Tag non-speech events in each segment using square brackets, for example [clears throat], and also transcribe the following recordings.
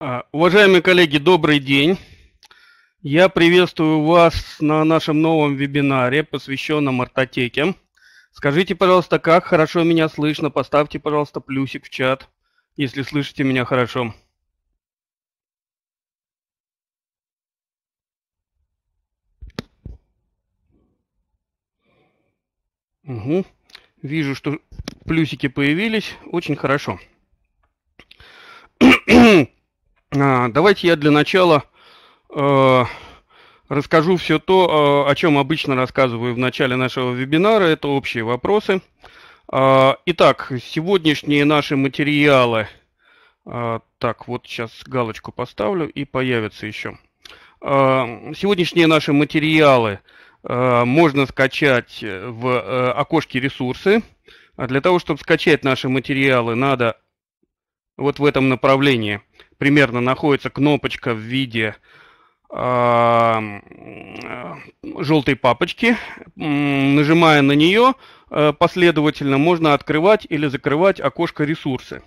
А, уважаемые коллеги, добрый день. Я приветствую вас на нашем новом вебинаре, посвященном ортотеке. Скажите, пожалуйста, как хорошо меня слышно. Поставьте, пожалуйста, плюсик в чат, если слышите меня хорошо. Угу. Вижу, что плюсики появились. Очень хорошо. [clears throat] А, давайте я для начала э, расскажу все то, э, о чем обычно рассказываю в начале нашего вебинара. Это общие вопросы. А, итак, сегодняшние наши материалы. А, так, вот сейчас галочку поставлю и появится еще. Сегодняшние наши материалы э, можно скачать в окошке ресурсы. А для того, чтобы скачать наши материалы, надо вот в этом направлении – примерно находится кнопочка в виде а, желтой папочки. Нажимая на нее э, последовательно, можно открывать или закрывать окошко ресурсы.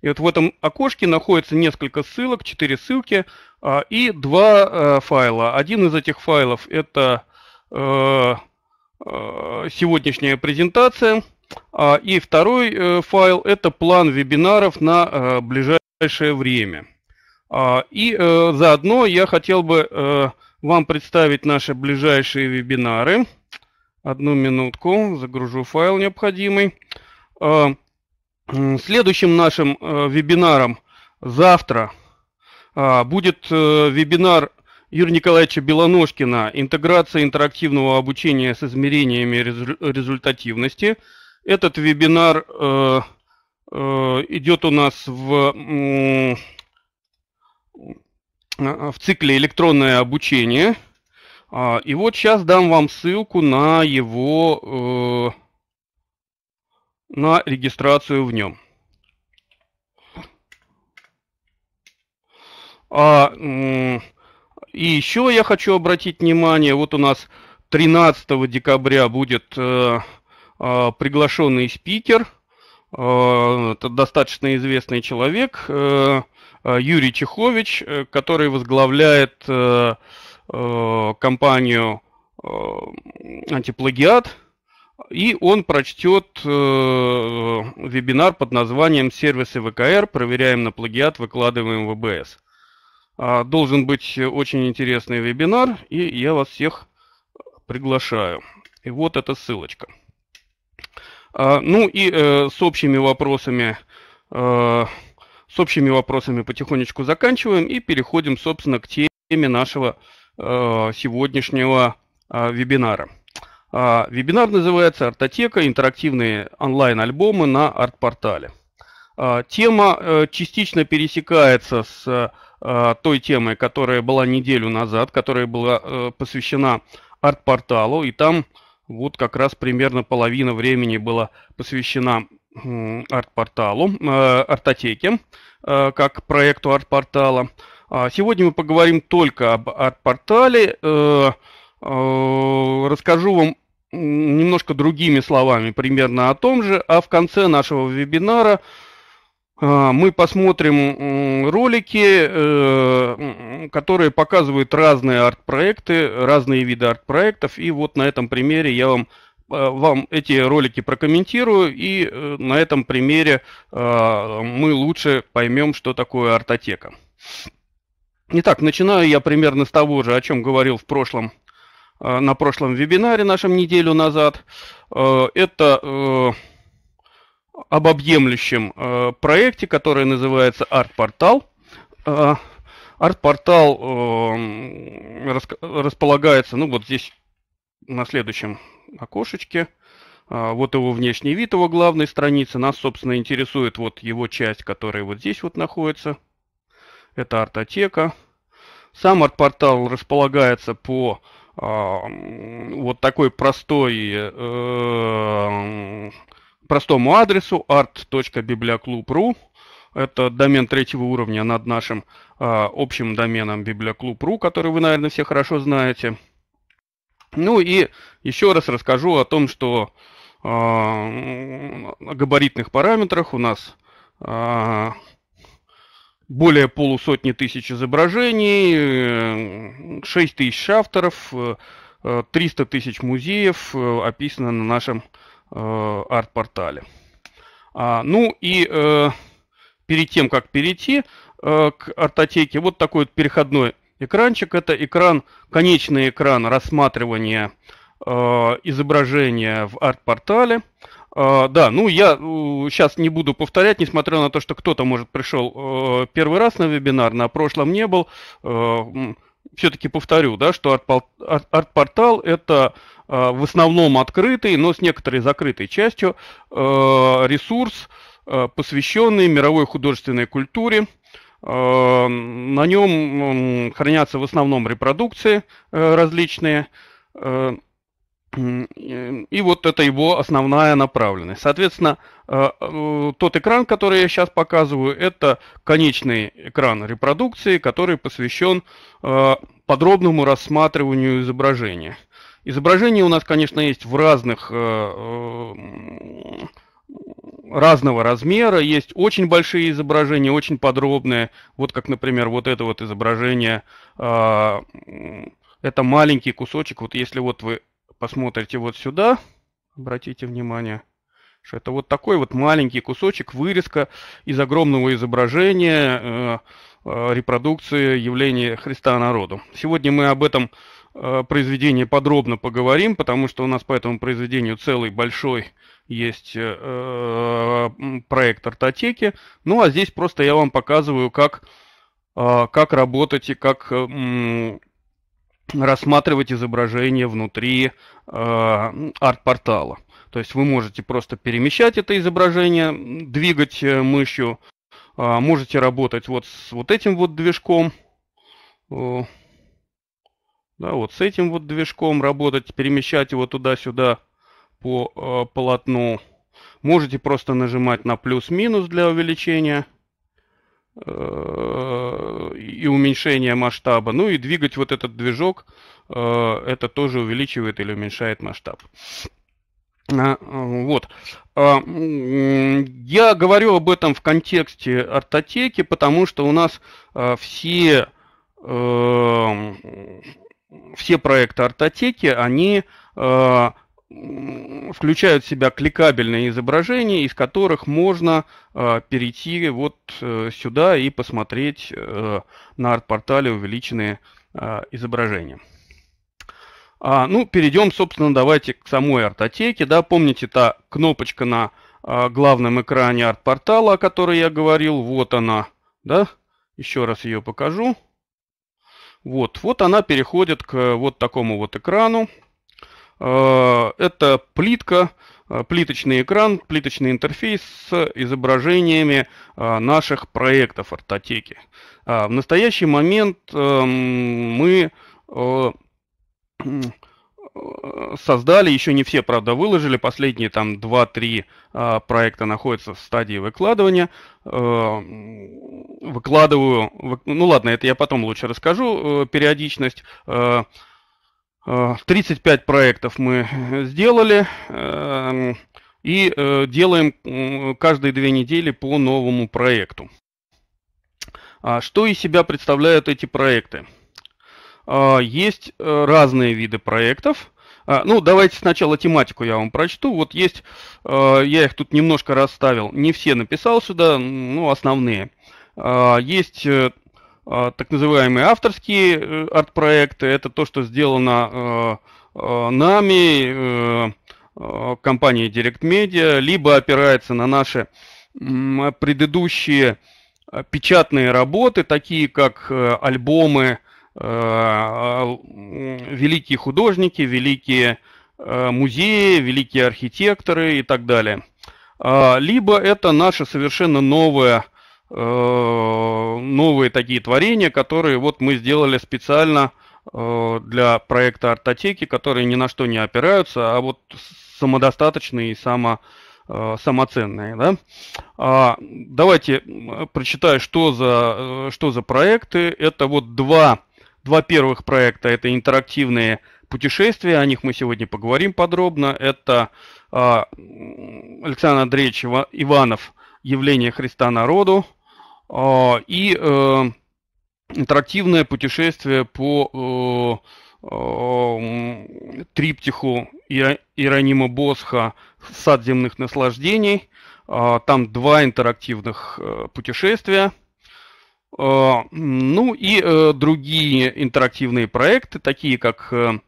И вот в этом окошке находится несколько ссылок, 4 ссылки а, и два э, файла. Один из этих файлов это э, сегодняшняя презентация, а, и второй файл это план вебинаров на ближайшие ближайшее время. А, и э, заодно я хотел бы э, вам представить наши ближайшие вебинары. Одну минутку, загружу файл необходимый. А, следующим нашим э, вебинаром завтра а, будет вебинар Юрия Николаевича Белоножкина «Интеграция интерактивного обучения с измерениями результативности». Этот вебинар Э, идет у нас в, а, в цикле электронное обучение. А, и вот сейчас дам вам ссылку на его, э, на регистрацию в нем. А, и еще я хочу обратить внимание, вот у нас 13 декабря будет э, э, а, приглашенный спикер – Э, это достаточно известный человек, э, э, Юрий Чехович, который возглавляет компанию «Антиплагиат», и он прочтет вебинар под названием «Сервисы ВКР. Проверяем на плагиат, выкладываем в ВБС». А, должен быть очень интересный вебинар, и я вас всех приглашаю. И вот эта ссылочка. А, ну и э, с общими вопросами э, с общими вопросами потихонечку заканчиваем и переходим, собственно, к теме нашего э, сегодняшнего а, вебинара. А, вебинар называется «Артотека. Интерактивные онлайн-альбомы на арт-портале». Тема частично пересекается с той темой, которая была неделю назад, которая была посвящена арт-порталу, и там вот как раз примерно половина времени была посвящена арт-порталу, э, артотеке, э, как проекту арт-портала. А сегодня мы поговорим только об арт-портале. Э, э, расскажу вам немножко другими словами примерно о том же, а в конце нашего вебинара а, мы посмотрим ролики, э, которые показывают разные арт-проекты, разные виды арт-проектов. И вот на этом примере я вам, э, вам эти ролики прокомментирую. И э, на этом примере мы лучше поймем, что такое артотека. Итак, начинаю я примерно с того же, о чем говорил в прошлом, на прошлом вебинаре нашем неделю назад. Это об объемлющем э, проекте, который называется Арт-портал. Э, арт-портал э, рас, располагается, ну вот здесь на следующем окошечке. Э, вот его внешний вид, его главной страницы. Нас, собственно, интересует вот его часть, которая вот здесь вот находится. Это артотека. Сам арт-портал располагается по э, вот такой простой э, простому адресу art.biblioclub.ru. Это домен третьего уровня над нашим а, общим доменом biblioclub.ru, который вы, наверное, все хорошо знаете. Ну и еще раз расскажу о том, что а, о габаритных параметрах у нас а, более полусотни тысяч изображений, 6 тысяч авторов, 300 э, тысяч музеев э, описано на нашем сайте Э, арт-портале. А, ну и э, перед тем, как перейти э, к артотеке, вот такой вот переходной экранчик. Это экран, конечный экран рассматривания э, изображения в арт-портале. Uh, да, ну я uh, сейчас не буду повторять, несмотря на то, что кто-то, может, пришел uh, первый раз на вебинар, на прошлом не был. Все-таки повторю, да, что арт-портал арт это Э, в основном открытый, но с некоторой закрытой частью, э, ресурс, э, посвященный мировой художественной культуре. На нем хранятся в основном репродукции различные. И вот это его основная направленность. Соответственно, тот экран, который я сейчас показываю, это конечный экран репродукции, который посвящен подробному рассматриванию изображения. Изображения у нас, конечно, есть в разных э, э, разного размера, есть очень большие изображения, очень подробные. Вот как, например, вот это вот изображение, э, это маленький кусочек. Вот если вот вы посмотрите вот сюда, обратите внимание, что это вот такой вот маленький кусочек, вырезка из огромного изображения, репродукции явления Христа народу. Сегодня мы об этом Э, произведении подробно поговорим, потому что у нас по этому произведению целый большой есть э, э проект артотеки. Ну а здесь просто я вам показываю, как, э, как работать и как э, рассматривать изображение внутри э, арт-портала. То есть вы можете просто перемещать это изображение, двигать э, мышью, э, можете работать вот с вот этим вот движком. Э, да, вот с этим вот движком работать, перемещать его туда-сюда по э, полотну. Можете просто нажимать на плюс-минус для увеличения э, и уменьшения масштаба. Ну и двигать вот этот движок, э, это тоже увеличивает или уменьшает масштаб. А, вот. А, я говорю об этом в контексте артотеки, потому что у нас э, все все проекты артотеки, они э, включают в себя кликабельные изображения, из которых можно э, перейти вот э, сюда и посмотреть э, на арт-портале увеличенные э, изображения. А, ну, перейдем, собственно, давайте к самой артотеке. Да, помните, та кнопочка на э, главном экране арт-портала, о которой я говорил, вот она, да, еще раз ее покажу. Вот, вот она переходит к э, вот такому вот экрану. Э, это плитка, э, плиточный экран, плиточный интерфейс с изображениями наших проектов ортотеки. В настоящий момент эм, мы Э, создали, еще не все, правда, выложили. Последние там 2-3 э, проекта находятся в стадии выкладывания. Э, выкладываю, ну ладно, это я потом лучше расскажу, периодичность. 35 проектов мы сделали эм, и делаем каждые две недели по новому проекту. А что из себя представляют эти проекты? А, есть э, разные виды проектов. А, ну, давайте сначала тематику я вам прочту. Вот есть, э, я их тут немножко расставил, не все написал сюда, ну, основные. А, есть э, так называемые авторские арт-проекты. Это то, что сделано нами, компанией Direct Media, либо опирается на наши предыдущие печатные работы, такие как альбомы, Э, а, великие художники, великие э, музеи, великие архитекторы и так далее. А, либо это наши совершенно новые, э, новые такие творения, которые вот мы сделали специально для проекта Артотеки, которые ни на что не опираются, а вот самодостаточные и само, самоценные. Да? А, давайте прочитаю, что за, что за проекты. Это вот два Два первых проекта – это интерактивные путешествия, о них мы сегодня поговорим подробно. Это э, Александр Андреевич Иванов «Явление Христа народу» э, и э, интерактивное путешествие по э, а, триптиху Иеронима Босха «Сад земных наслаждений». Там два интерактивных э, путешествия – Э, ну и э, другие интерактивные проекты, такие как э,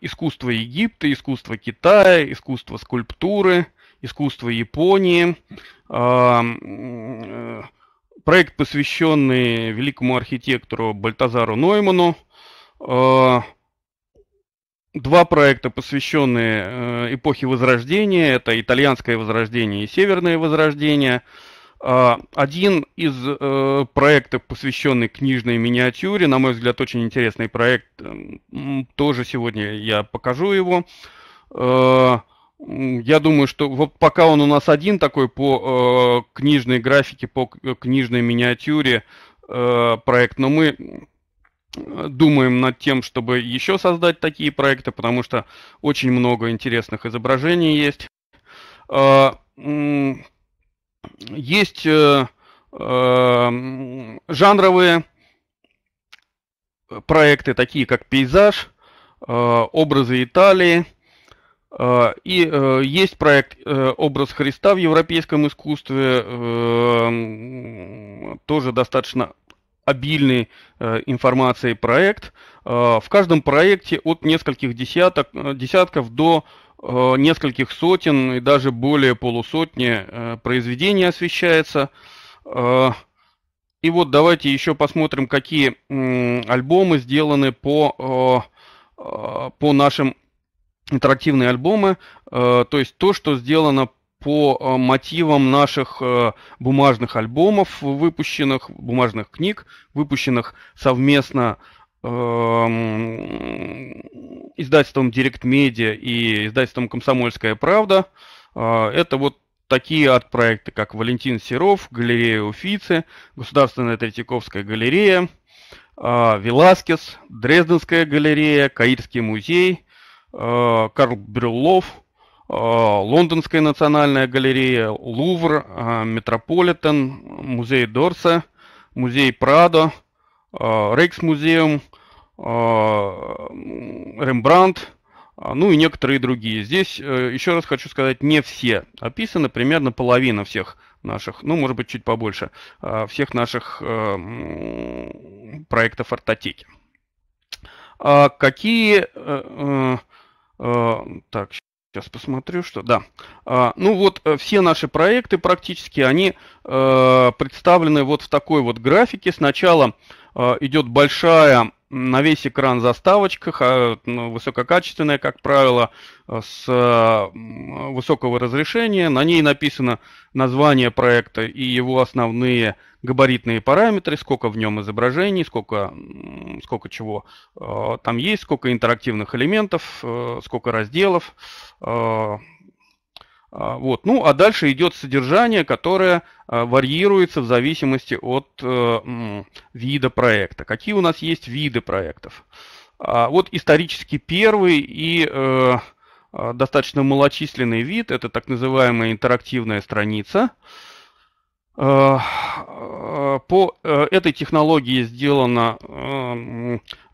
искусство Египта, искусство Китая, искусство скульптуры, искусство Японии, проект, посвященный великому архитектору Бальтазару Нойману, два проекта, посвященные эпохе Возрождения, это итальянское Возрождение и Северное Возрождение – а, один из э, проектов, посвященный книжной миниатюре, на мой взгляд, очень интересный проект. Эм, тоже сегодня я покажу его. Э, я думаю, что вот пока он у нас один такой по э, книжной графике, по книжной миниатюре проект, но мы думаем над тем, чтобы еще создать такие проекты, потому что очень много интересных изображений есть а, есть э, эм, жанровые проекты, такие как «Пейзаж», э, «Образы Италии», э, и есть проект «Образ Христа в европейском искусстве», тоже достаточно обильный э, информацией проект. Э, в каждом проекте от нескольких десяток, э, десятков до э, нескольких сотен и даже более полусотни э, произведений освещается. Э, и вот давайте еще посмотрим, какие э, альбомы сделаны по, э, э, по нашим интерактивные альбомы, э, то есть то, что сделано по э, мотивам наших э, бумажных альбомов выпущенных, бумажных книг, выпущенных совместно эм, издательством Direct Media и издательством «Комсомольская правда». Э, это вот такие арт-проекты, как Валентин Серов, галерея Уфицы, Государственная Третьяковская галерея, Веласкес, Дрезденская галерея, Каирский музей, Карл Брюллов – Э, Лондонская национальная галерея, Лувр, э, Метрополитен, музей Дорса, музей Прадо, э, Рейкс-музеум, Рембрандт, ну и некоторые другие. Здесь, еще раз хочу сказать, не все описаны, примерно половина всех наших, ну, может быть, чуть побольше, всех наших проектов артотеки. А какие... Так, Сейчас посмотрю, что... Да. А, ну вот э, все наши проекты практически, они э, представлены вот в такой вот графике. Сначала э, идет большая на весь экран заставочка, а, ну, высококачественная, как правило, э, с э, высокого разрешения. На ней написано название проекта и его основные габаритные параметры, сколько в нем изображений, сколько, сколько чего э, там есть, сколько интерактивных элементов, сколько разделов, а, вот. Ну, а дальше идет содержание, которое а, варьируется в зависимости от э, вида проекта. Какие у нас есть виды проектов? А, вот исторически первый и э, достаточно малочисленный вид – это так называемая интерактивная страница. По э, этой технологии сделано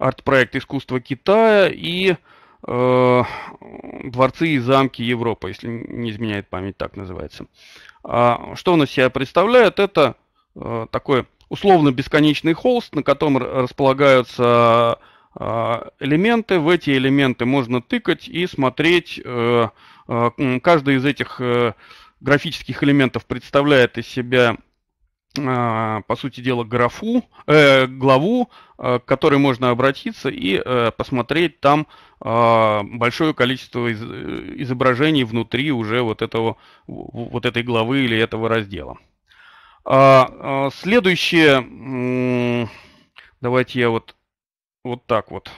арт-проект искусства Китая и Э, дворцы и замки Европы, если не изменяет память, так называется. А что он из себя представляет? Это э, такой условно-бесконечный холст, на котором располагаются э, элементы. В эти элементы можно тыкать и смотреть. Каждый из этих графических элементов представляет из себя а, по сути дела, графу, э, главу, э, к которой можно обратиться и э, посмотреть там э, большое количество из, э, изображений внутри уже вот, этого, вот этой главы или этого раздела. А, а, следующее, давайте я вот, вот так вот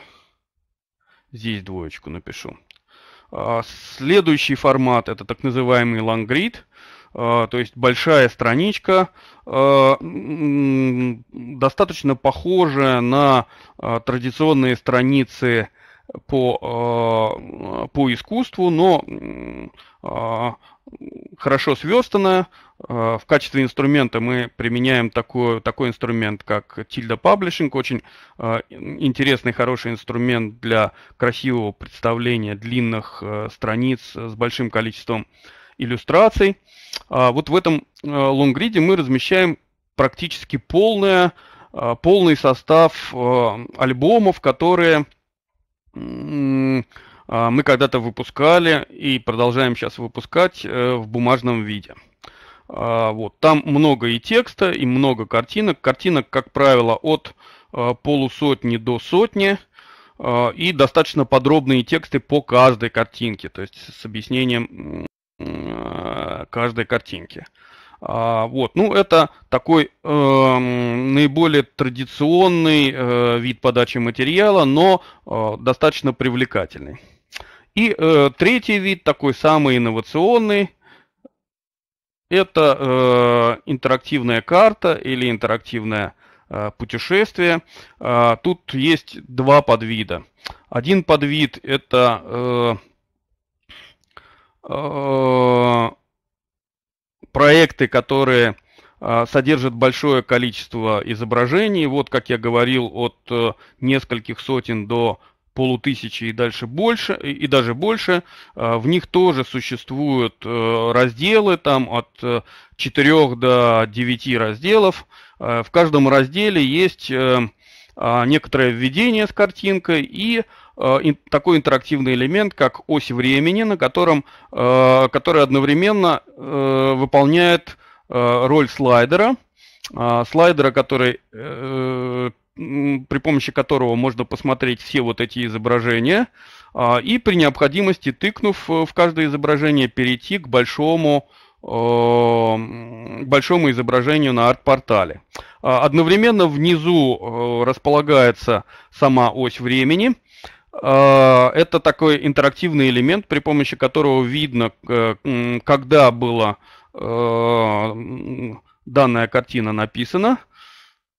здесь двоечку напишу. А, следующий формат это так называемый long лангрид. А, то есть большая страничка, а, достаточно похожая на а, традиционные страницы по, по искусству, но хорошо сверстанная. В качестве инструмента мы применяем такой, такой инструмент, как Tilda Publishing. Очень интересный, хороший инструмент для красивого представления длинных страниц с большим количеством иллюстраций. А, вот в этом э, лонгриде мы размещаем практически полное, а, полный состав э, альбомов, которые а, мы когда-то выпускали и продолжаем сейчас выпускать э, в бумажном виде. Вот. Там много и текста, и много картинок. Картинок, как правило, от полусотни до сотни. И достаточно подробные тексты по каждой картинке, то есть с объяснением каждой картинке. А, вот, ну это такой э, наиболее традиционный э, вид подачи материала, но э, достаточно привлекательный. И э, третий вид, такой самый инновационный, это э, интерактивная карта или интерактивное э, путешествие. Э, тут есть два подвида. Один подвид это э, Э, проекты, которые э, содержат большое количество изображений. Вот, как я говорил, от э, нескольких сотен до полутысячи и дальше больше, и даже больше. В них тоже существуют разделы, там от 4 до 9 разделов. В каждом разделе есть а, некоторое введение с картинкой и Э, такой интерактивный элемент, как ось времени, на котором, э, который одновременно э, выполняет роль слайдера, слайдера, который при помощи которого можно посмотреть все вот эти изображения и при необходимости, тыкнув в каждое изображение, перейти к большому большому изображению на арт-портале. Одновременно внизу располагается сама ось времени – а, это такой интерактивный элемент, при помощи которого видно, э, когда была а, данная картина написана.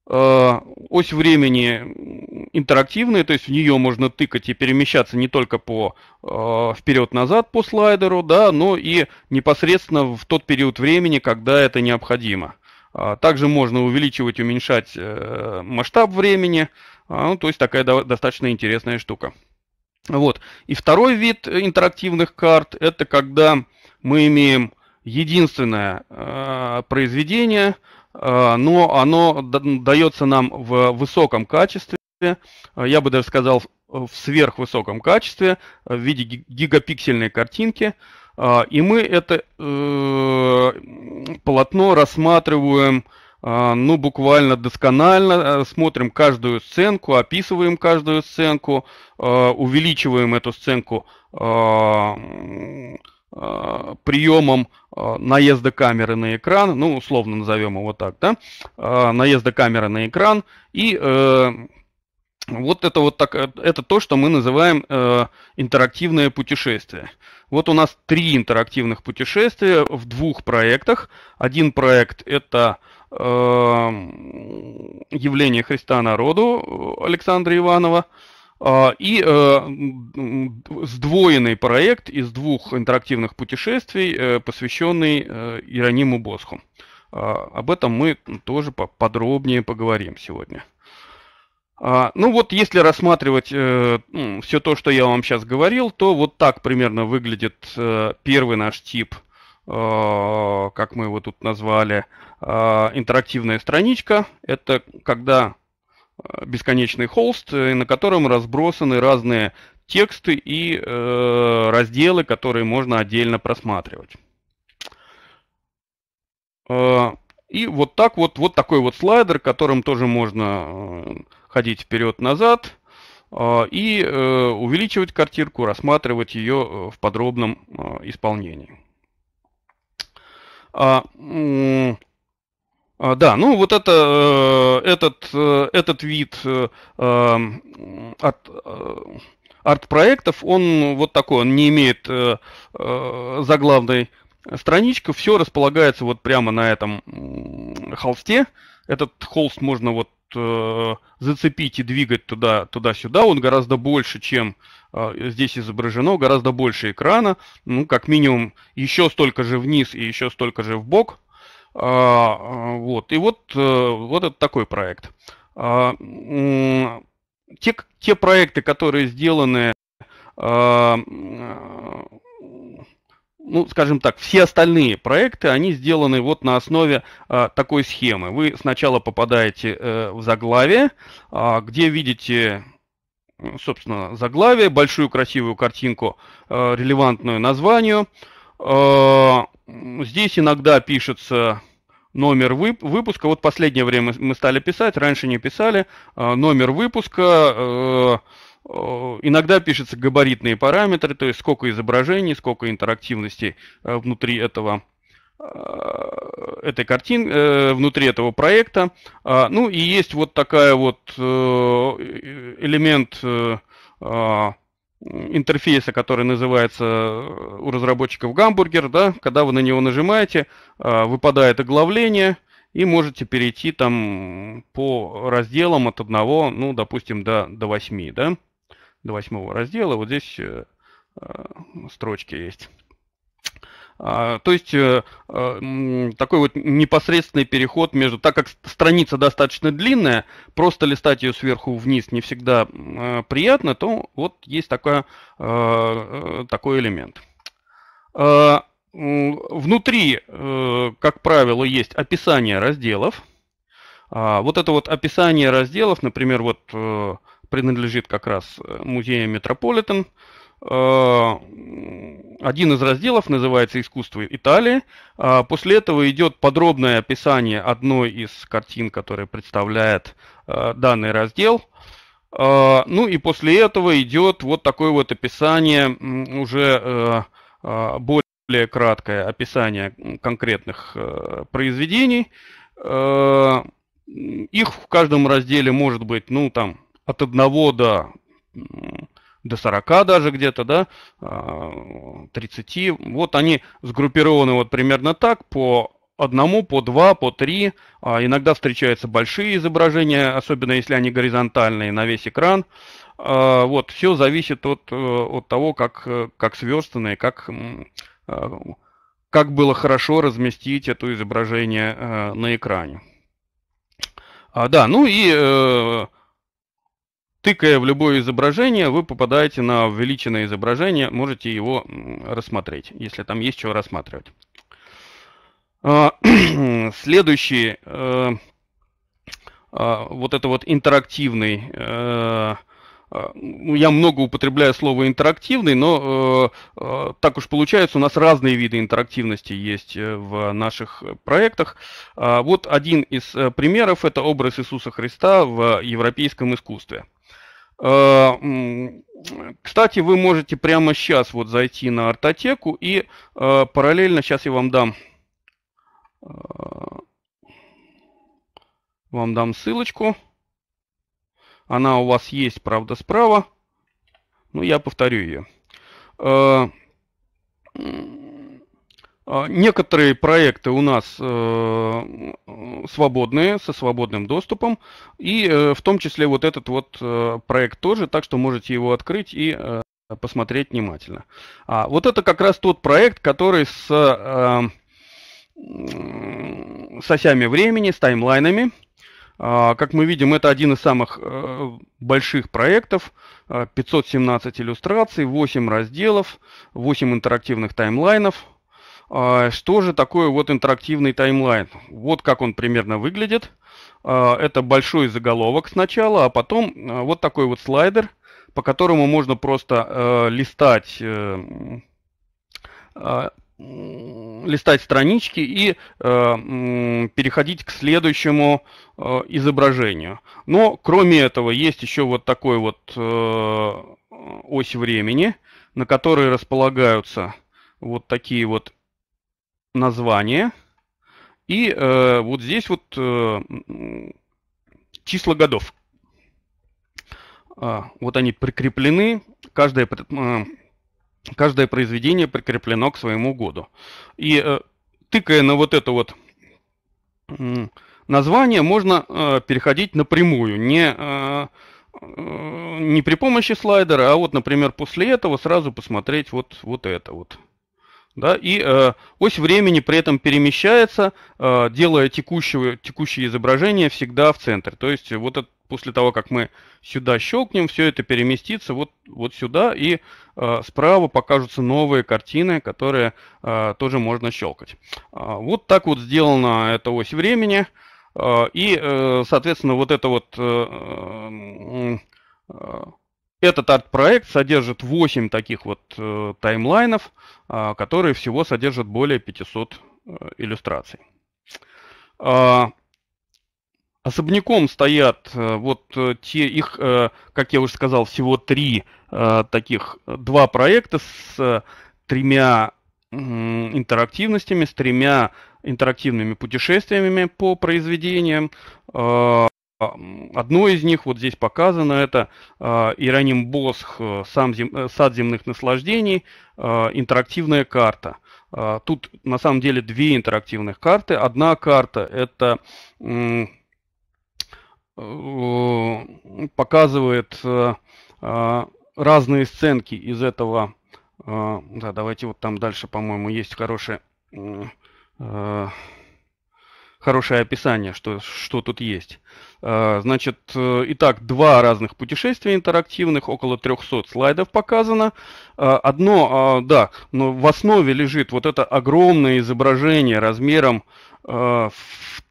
А, ось времени интерактивная, то есть в нее можно тыкать и перемещаться не только по вперед-назад по слайдеру, да, но и непосредственно в тот период времени, когда это необходимо. Также можно увеличивать, уменьшать э, масштаб времени, а, ну, то есть такая достаточно интересная штука. Вот. И второй вид интерактивных карт – это когда мы имеем единственное э, произведение, э, но оно дается нам в высоком качестве, я бы даже сказал в сверхвысоком качестве, в виде гигапиксельной картинки. Э, и мы это э, полотно рассматриваем э, а, ну, буквально досконально э, смотрим каждую сценку, описываем каждую сценку, э, увеличиваем эту сценку э, приемом наезда камеры на экран, ну, условно назовем его так, да, наезда камеры на экран, и вот это вот так, это то, что мы называем интерактивное путешествие. Вот у нас три интерактивных путешествия в двух проектах. Один проект это Э, явление Христа народу э, Александра Иванова а, и э, сдвоенный проект из двух интерактивных путешествий, посвященный Иерониму Босху. А, об этом мы тоже подробнее поговорим сегодня. А, ну вот, если рассматривать все то, что я вам сейчас говорил, то вот так примерно выглядит первый наш тип – Э, как мы его тут назвали, э, интерактивная страничка. Это когда э, бесконечный холст, на котором разбросаны разные тексты и разделы, которые можно отдельно просматривать. И вот так вот, вот такой вот слайдер, которым тоже можно ходить вперед-назад и увеличивать картинку, рассматривать ее в подробном исполнении. А, а, да, ну вот это, э, этот, э, этот вид от, э, арт-проектов, он вот такой, он не имеет заглавной страничка, все располагается вот прямо на этом холсте. Этот холст можно вот э, зацепить и двигать туда, туда-сюда, он гораздо больше, чем э, здесь изображено, гораздо больше экрана, ну, как минимум, еще столько же вниз и еще столько же в бок. А, э, вот. И вот, э, вот это такой проект. Э, э, те, те проекты, которые сделаны э, э ну, скажем так, все остальные проекты, они сделаны вот на основе э, такой схемы. Вы сначала попадаете э, в заглавие, э, где видите, э, собственно, заглавие, большую красивую картинку, э, релевантную названию. Э, здесь иногда пишется номер вып выпуска. Вот последнее время мы стали писать, раньше не писали. Э, номер выпуска, э, Э, иногда пишутся габаритные параметры, то есть сколько изображений, сколько интерактивности э, внутри этого э, этой картин внутри этого проекта. А, ну и есть вот такая вот элемент а, интерфейса, который называется у разработчиков гамбургер, да, когда вы на него нажимаете, выпадает оглавление, и можете перейти там по разделам от одного, ну, допустим, до, до 8, да до восьмого раздела. Вот здесь э, э, строчки есть. А, то есть э, такой вот непосредственный переход между, так как страница достаточно длинная, просто листать ее сверху вниз не всегда приятно, то вот есть такая, такой элемент. А, внутри, как правило, есть описание разделов. А, вот это вот описание разделов, например, вот принадлежит как раз э, музею Метрополитен. Э, один из разделов называется «Искусство Италии». Э, после этого идет подробное описание одной из картин, которая представляет данный раздел. Ну и после этого идет вот такое вот описание, уже более краткое описание конкретных произведений. Их в каждом разделе может быть, ну там, от 1 до, до 40 даже где-то, да, 30. А, вот они сгруппированы вот примерно так по одному, по два, по три. А, иногда встречаются большие изображения, особенно если они горизонтальные на весь экран. А, вот, все зависит от, э, от того, как, э, как сверстаны, как, как было хорошо разместить это изображение э, на экране. А, да, ну и Тыкая в любое изображение, вы попадаете на увеличенное изображение, можете его рассмотреть, если там есть что рассматривать. А, [clears throat] следующий, э, а, вот это вот интерактивный, э, а, я много употребляю слово интерактивный, но э, так уж получается, у нас разные виды интерактивности есть в наших проектах. вот один из примеров – это образ Иисуса Христа в европейском искусстве – Э, кстати, вы можете прямо сейчас вот зайти на артотеку и э, параллельно сейчас я вам дам э, вам дам ссылочку. Она у вас есть, правда, справа. Ну, я повторю ее. А, некоторые проекты у нас э, свободные, со свободным доступом, и э, в том числе вот этот вот э, проект тоже, так что можете его открыть и э, посмотреть внимательно. А, вот это как раз тот проект, который с, э, с осями времени, с таймлайнами. А, как мы видим, это один из самых э, больших проектов. 517 иллюстраций, 8 разделов, 8 интерактивных таймлайнов – а, что же такое вот интерактивный таймлайн? Вот как он примерно выглядит. А, это большой заголовок сначала, а потом а, вот такой вот слайдер, по которому можно просто э, листать э, листать странички и э, переходить к следующему изображению. Но кроме этого есть еще вот такой вот ось времени, на которой располагаются вот такие вот название. И э, вот здесь вот э, числа годов. Э, вот они прикреплены, каждое, э, каждое произведение прикреплено к своему году. И э, тыкая на вот это вот э, название, можно э, переходить напрямую, не, э, э, не при помощи слайдера, а вот, например, после этого сразу посмотреть вот, вот это вот. Да, и э, ось времени при этом перемещается, э, делая текущего, текущее изображение всегда в центр. То есть вот это, после того, как мы сюда щелкнем, все это переместится вот, вот сюда, и э, справа покажутся новые картины, которые э, тоже можно щелкать. Э, вот так вот сделана эта ось времени. Э, и, э, соответственно, вот это вот... Э, э, этот арт-проект содержит 8 таких вот э, таймлайнов, э, которые всего содержат более 500 э, иллюстраций. Э, особняком стоят э, вот э, те, их, э, как я уже сказал, всего три э, таких, э, два проекта с э, тремя э, интерактивностями, с тремя интерактивными путешествиями по произведениям. Э, а, одно из них вот здесь показано, это а, Ироним Босх э, сам зем, э, «Сад земных наслаждений», а, интерактивная карта. Тут на самом деле две интерактивных карты. Одна карта – это э, показывает разные сценки из этого. Да, давайте вот там дальше, по-моему, есть хорошая хорошее описание, что, что тут есть. А, значит, э, итак, два разных путешествия интерактивных, около 300 слайдов показано. А, одно, а, да, но в основе лежит вот это огромное изображение размером в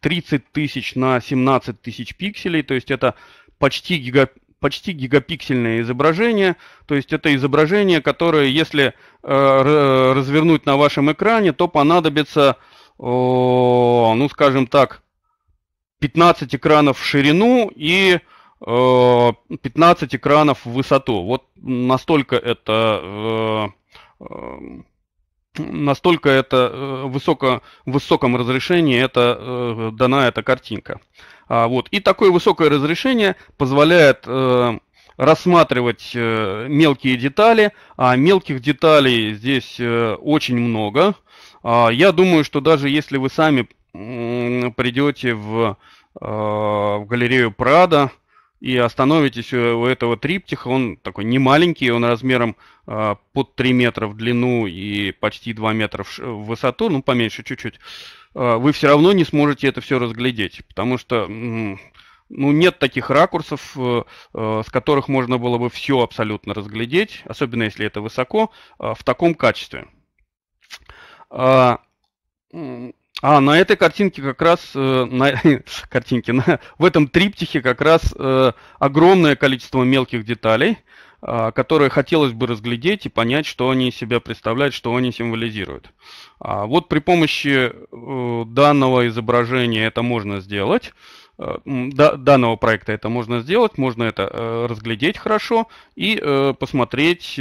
30 тысяч на 17 тысяч пикселей, то есть это почти, гига, почти гигапиксельное изображение, то есть это изображение, которое, если э, развернуть на вашем экране, то понадобится ну, скажем так, 15 экранов в ширину и 15 э, экранов в высоту. Вот настолько это э, э, настолько это высоко, в высоком разрешении это дана эта картинка. А Вот. И такое высокое разрешение позволяет рассматривать мелкие детали, а мелких деталей здесь очень много. А, я думаю, что даже если вы сами придете в, а, в галерею Прада и остановитесь у этого триптиха, он такой не маленький, он размером а, под 3 метра в длину и почти 2 метра в высоту, ну поменьше чуть-чуть, вы все равно не сможете это все разглядеть, потому что ну, нет таких ракурсов, э, э, с которых можно было бы все абсолютно разглядеть, особенно если это высоко, в таком качестве. А, а на этой картинке как раз, э, на [laughs] картинке, на, в этом триптихе как раз э, огромное количество мелких деталей, а, которые хотелось бы разглядеть и понять, что они из себя представляют, что они символизируют. А вот при помощи э, данного изображения это можно сделать данного проекта это можно сделать, можно это разглядеть хорошо и посмотреть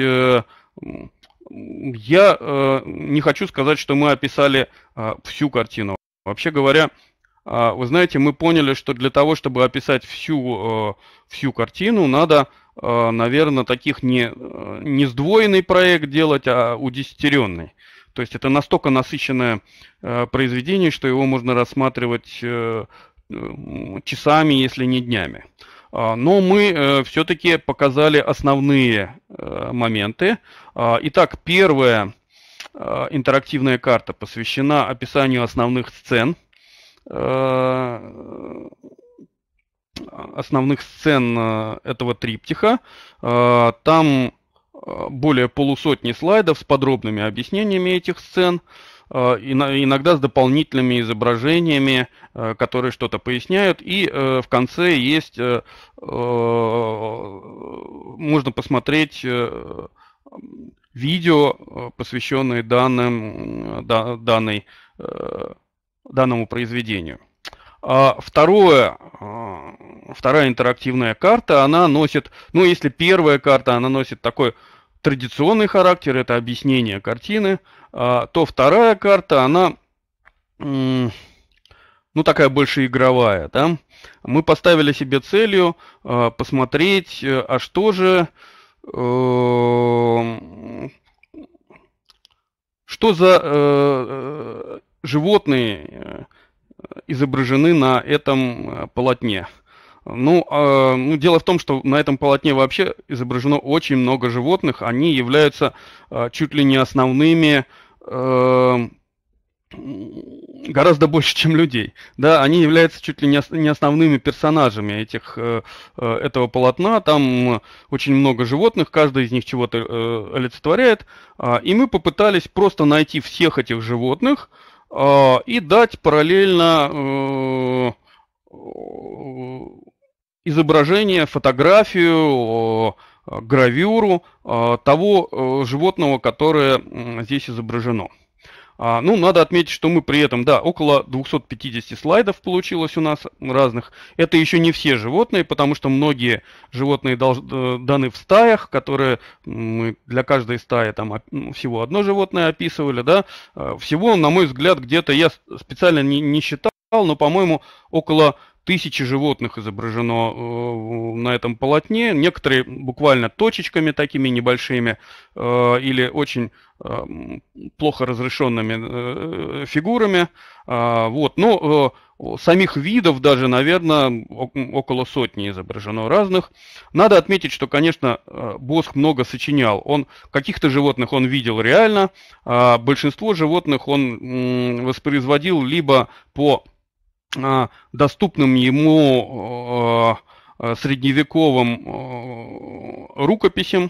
я э, не хочу сказать, что мы описали э, всю картину. Вообще говоря, э, вы знаете, мы поняли, что для того, чтобы описать всю, э, всю картину, надо, э, наверное, таких не, э, не сдвоенный проект делать, а удесятеренный. То есть это настолько насыщенное э, произведение, что его можно рассматривать э, часами, если не днями. А, но мы э, все-таки показали основные э, моменты. А, итак, первая а, интерактивная карта посвящена описанию основных сцен э, основных сцен этого триптиха. Там более полусотни слайдов с подробными объяснениями этих сцен. Э, иногда с дополнительными изображениями, э, которые что-то поясняют. И э, в конце есть, можно посмотреть видео, посвященное данным, данной, данному произведению. А второе, вторая интерактивная карта, она носит, ну если первая карта, она носит такой традиционный характер, это объяснение картины, а, то вторая карта, она, ну, такая больше игровая, да. Мы поставили себе целью а, посмотреть, э, а что же, эм, что за э, э, животные изображены на этом полотне – ну, э, ну, дело в том, что на этом полотне вообще изображено очень много животных. Они являются э, чуть ли не основными, э, гораздо больше, чем людей. Да, они являются чуть ли не основными персонажами этих, э, э, этого полотна. Там очень много животных, каждый из них чего-то э, олицетворяет. И мы попытались просто найти всех этих животных э, и дать параллельно э, изображение, фотографию, э, гравюру э, того э, животного, которое здесь изображено. А, ну, надо отметить, что мы при этом, да, около 250 слайдов получилось у нас разных. Это еще не все животные, потому что многие животные даны в стаях, которые мы для каждой стаи там ну, всего одно животное описывали, да. Всего, на мой взгляд, где-то я специально не, не считал, но, по-моему, около тысячи животных изображено э, на этом полотне, некоторые буквально точечками такими небольшими э, или очень э, плохо разрешенными фигурами. А, вот. Но ну, самих видов даже, наверное, около сотни изображено разных. Надо отметить, что, конечно, Боск много сочинял. Он каких-то животных он видел реально, а большинство животных он воспроизводил либо по Э, доступным ему э, э, средневековым рукописям,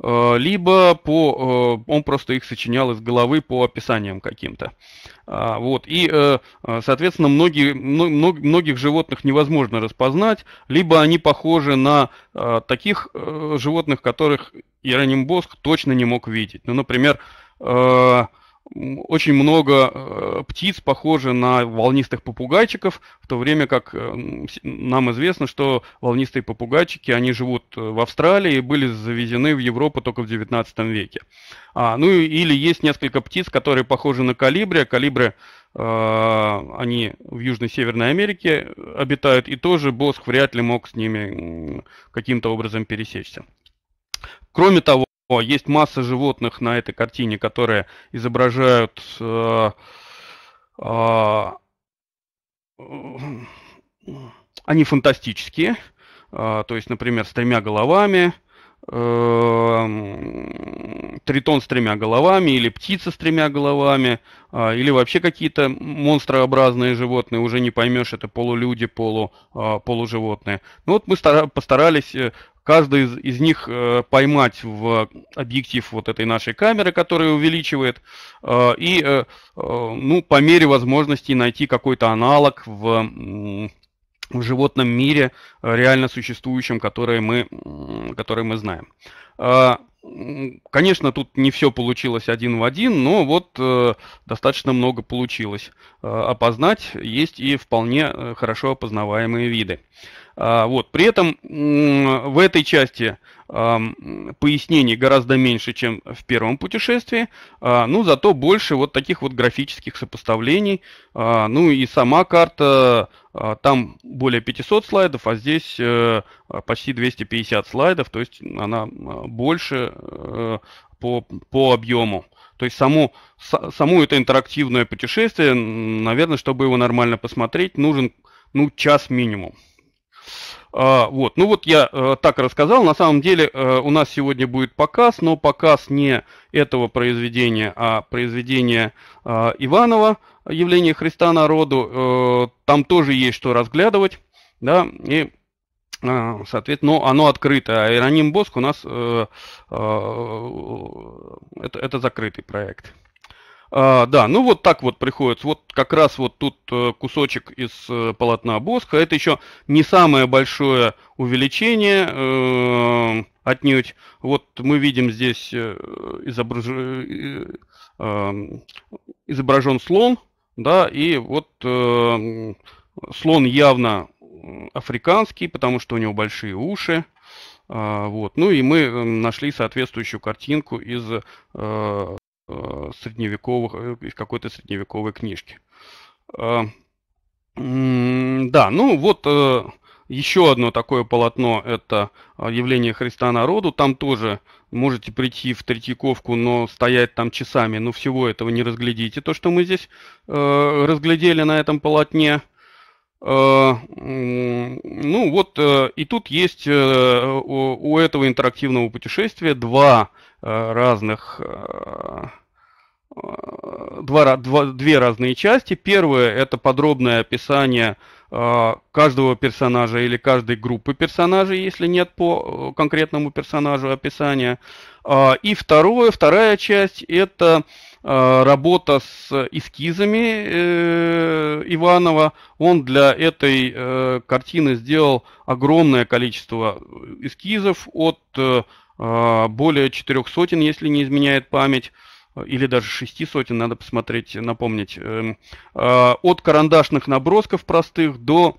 либо по, он просто их сочинял из головы по описаниям каким-то. А, вот. И, соответственно, многие, многих животных невозможно распознать, либо они похожи на таких животных, которых Иероним Боск точно не мог видеть. Ну, например, очень много э, птиц похожи на волнистых попугайчиков, в то время как э, нам известно, что волнистые попугайчики, они живут э, в Австралии и были завезены в Европу только в 19 веке. А, ну или есть несколько птиц, которые похожи на калибри, калибры они в Южной Северной Америке обитают, и тоже Босх вряд ли мог с ними каким-то образом пересечься. Кроме того, о, Есть масса животных на этой картине, которые изображают э, а, э, они фантастические, а, то есть, например, с тремя головами, э, тритон с тремя головами, или птица с тремя головами, а, или вообще какие-то монстрообразные животные, уже не поймешь, это полулюди, полу, полуживотные. Ну вот мы постарались каждый из, из них э, поймать в объектив вот этой нашей камеры, которая увеличивает, э, и э, э ну, по мере возможности найти какой-то аналог в, в животном мире, э, реально существующем, который мы, который мы знаем. Э, конечно, тут не все получилось один в один, но вот э, достаточно много получилось э, опознать. Есть и вполне хорошо опознаваемые виды. А, вот. При этом в этой части пояснений гораздо меньше, чем в первом путешествии, а, ну зато больше вот таких вот графических сопоставлений. А, ну и сама карта, там более 500 слайдов, а здесь э, почти 250 слайдов, то есть она больше э, по, по объему. То есть само само это интерактивное путешествие, наверное, чтобы его нормально посмотреть, нужен ну, час минимум. А, вот, ну вот я э, так рассказал. На самом деле э, у нас сегодня будет показ, но показ не этого произведения, а произведения а, Иванова «Явление Христа народу». Э, там тоже есть что разглядывать, да, и соответственно, ну, оно открыто. А Ироним Боск у нас это, это закрытый проект. А, да, ну вот так вот приходится. Вот как раз вот тут э, кусочек из э, полотна Босха. Это еще не самое большое увеличение э, отнюдь. Вот мы видим здесь э, изображ... э, эм, изображен слон, да, и вот э, слон явно африканский, потому что у него большие уши. А, вот. Ну и мы нашли соответствующую картинку из Э, средневековых, э, из какой-то средневековой книжки. Э, да, ну вот еще одно такое полотно – это «Явление Христа народу». Там тоже можете прийти в Третьяковку, но стоять там часами, но всего этого не разглядите. То, что мы здесь разглядели на этом полотне. ну вот, и тут есть у этого интерактивного путешествия два Э, разных э, э, два, два, две разные части. Первое это подробное описание каждого персонажа или каждой группы персонажей, если нет по конкретному персонажу описания. А, и второе, вторая часть это работа с эскизами Иванова. Он для этой картины сделал огромное количество эскизов от а, более четырех сотен, если не изменяет память, а, или даже шести сотен, надо посмотреть, напомнить, эм, а, от карандашных набросков простых до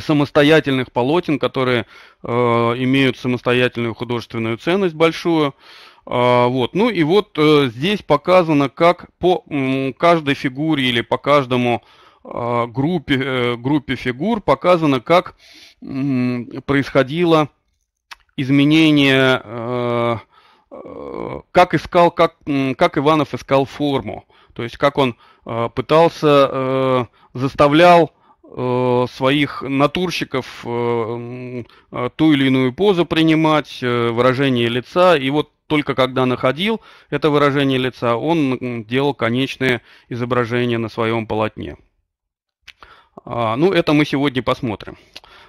самостоятельных полотен, которые имеют самостоятельную художественную ценность большую. вот. Ну и вот э, здесь показано, как по каждой фигуре или по каждому группе, э, группе фигур показано, как происходило изменения, э, э, как искал, как, как Иванов искал форму, то есть как он э, пытался, э, заставлял э, своих натурщиков э, э, ту или иную позу принимать, выражение лица, и вот только когда находил это выражение лица, он делал конечное изображение на своем полотне. А, ну, это мы сегодня посмотрим.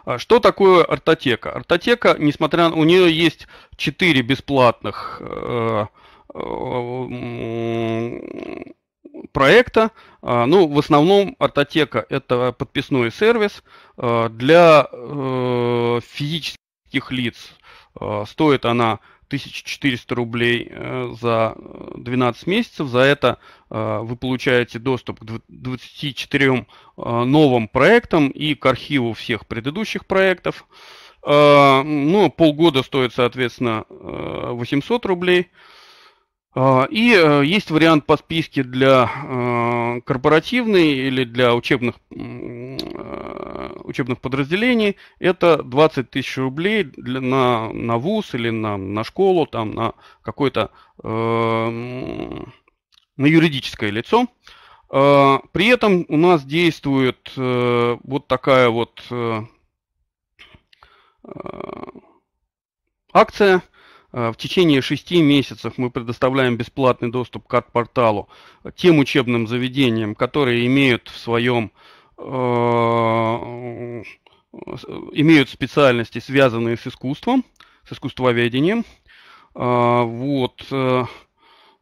А что такое Артотека? Артотека, несмотря на... У нее есть 4 бесплатных э, проекта. А, ну, в основном Артотека это подписной сервис э, для э, физических лиц. Стоит она 1400 рублей э, за 12 э, месяцев. За это э, вы получаете доступ к 24 новым проектам и к архиву всех предыдущих проектов. Ну, полгода стоит, соответственно, 800 рублей. А, и э, есть вариант по списке для э, корпоративной или для учебных, э, учебных подразделений. Это 20 тысяч рублей для, на, на вуз или на, на школу, там, на какое-то на юридическое лицо. А, при этом у нас действует вот такая вот акция – Э, в течение шести месяцев мы предоставляем бесплатный доступ к ад-порталу э, тем учебным заведениям, которые имеют в своем э, имеют специальности, связанные с искусством, с искусствоведением. Э, вот, э,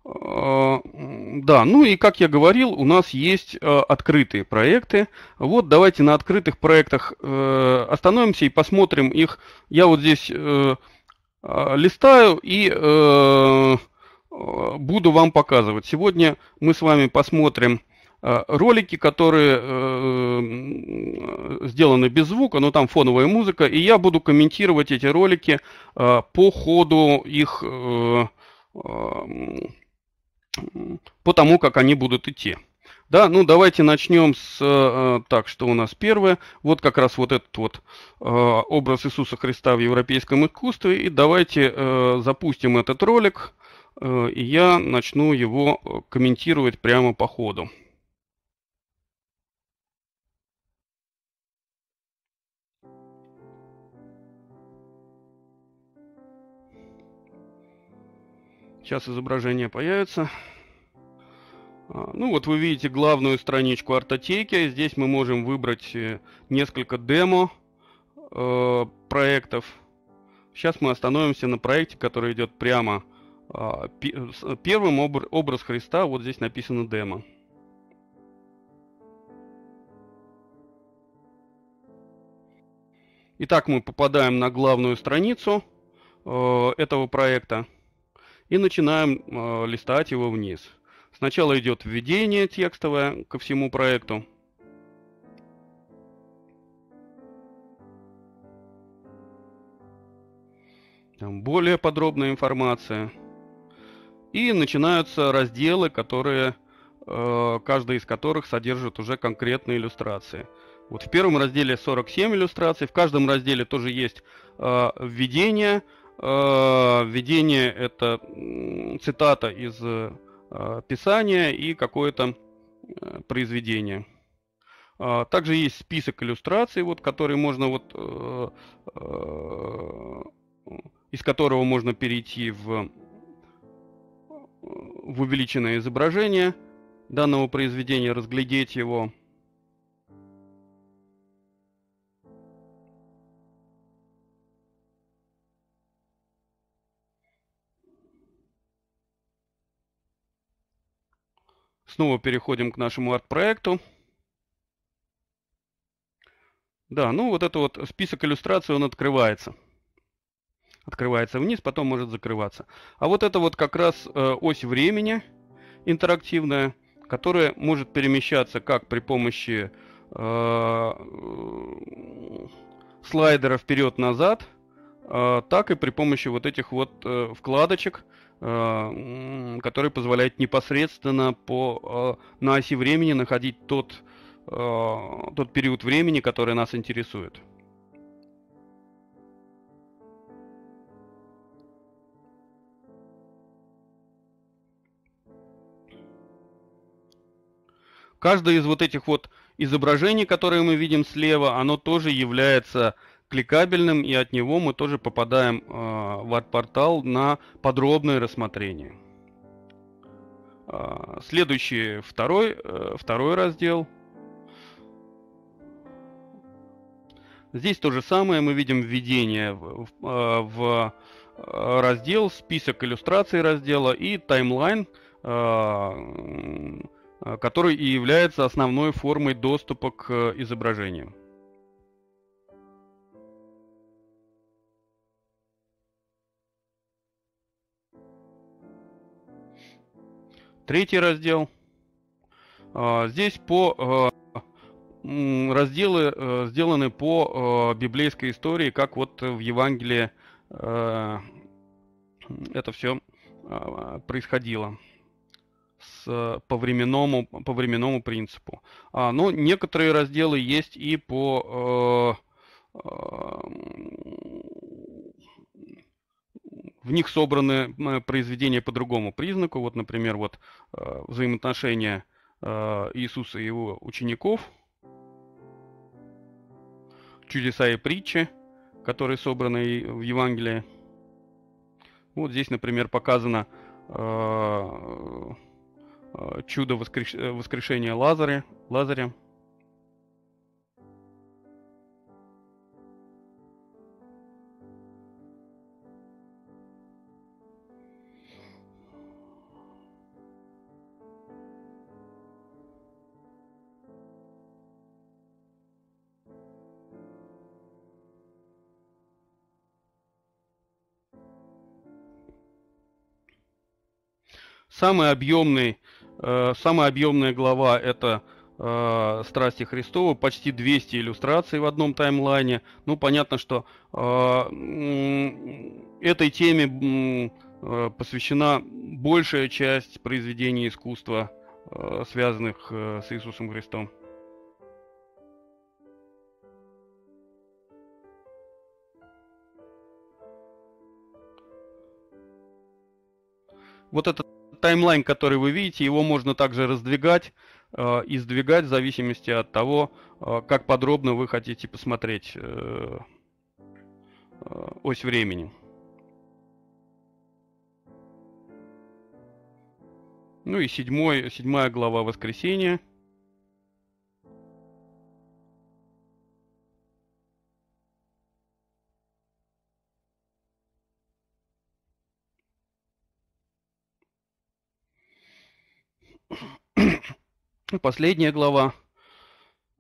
э да, ну и как я говорил, у нас есть открытые проекты. Вот давайте на открытых проектах остановимся и посмотрим их. Я вот здесь Э, листаю и э, буду вам показывать. Сегодня мы с вами посмотрим э, ролики, которые сделаны без звука, но там фоновая музыка, и я буду комментировать эти ролики по ходу их, по тому, как они будут идти. Да, ну давайте начнем с... Э, э, так, что у нас первое? Вот как раз вот этот вот э, образ Иисуса Христа в европейском искусстве. И давайте запустим этот ролик, и я начну его комментировать прямо по ходу. Сейчас изображение появится. А, ну вот вы видите главную страничку артотеки. Здесь мы можем выбрать э, несколько демо э, проектов. Сейчас мы остановимся на проекте, который идет прямо. А, первым образ Христа, вот здесь написано демо. Итак, мы попадаем на главную страницу э, этого проекта и начинаем листать его вниз. Сначала идет введение текстовое ко всему проекту. Там более подробная информация. И начинаются разделы, которые, э, каждый из которых содержит уже конкретные иллюстрации. Вот в первом разделе 47 иллюстраций, в каждом разделе тоже есть э, введение. Э, введение это цитата из Э, писание и какое-то э, произведение. А, также есть список иллюстраций, вот, которые можно вот, э, из которого можно перейти в, в увеличенное изображение данного произведения, разглядеть его, Снова переходим к нашему арт-проекту. Да, ну вот это вот список иллюстраций, он открывается. Открывается вниз, потом может закрываться. А вот это вот как раз э, ось времени интерактивная, которая может перемещаться как при помощи э, слайдера вперед-назад, э, так и при помощи вот этих вот э, вкладочек, Э, который позволяет непосредственно по, э, на оси времени находить тот, э, тот период времени, который нас интересует. Каждое из вот этих вот изображений, которые мы видим слева, оно тоже является кликабельным, и от него мы тоже попадаем э, в арт-портал на подробное рассмотрение. Э, следующий, второй, э, второй раздел. Здесь то же самое, мы видим введение в, в раздел, список иллюстраций раздела и таймлайн, который и является основной формой доступа к изображениям. Третий раздел. А, здесь по а, разделы э, сделаны по а, библейской истории, как вот в Евангелии это все происходило с, по, временному, по временному принципу. А, но ну, некоторые разделы есть и по э, в них собраны произведения по другому признаку. Вот, например, вот э, взаимоотношения э, Иисуса и его учеников, чудеса и притчи, которые собраны в Евангелии. Вот здесь, например, показано э, чудо воскрешения Лазаря Самый объемный, э, самая объемная глава это э, «Страсти Христовы», почти 200 иллюстраций в одном таймлайне. Ну, понятно, что э, этой теме э, посвящена большая часть произведений искусства, э, связанных э, с Иисусом Христом. Вот этот Таймлайн, который вы видите, его можно также раздвигать э, и сдвигать в зависимости от того, э, как подробно вы хотите посмотреть э, э, ось времени. Ну и седьмой, седьмая глава воскресенья. Ну, последняя глава.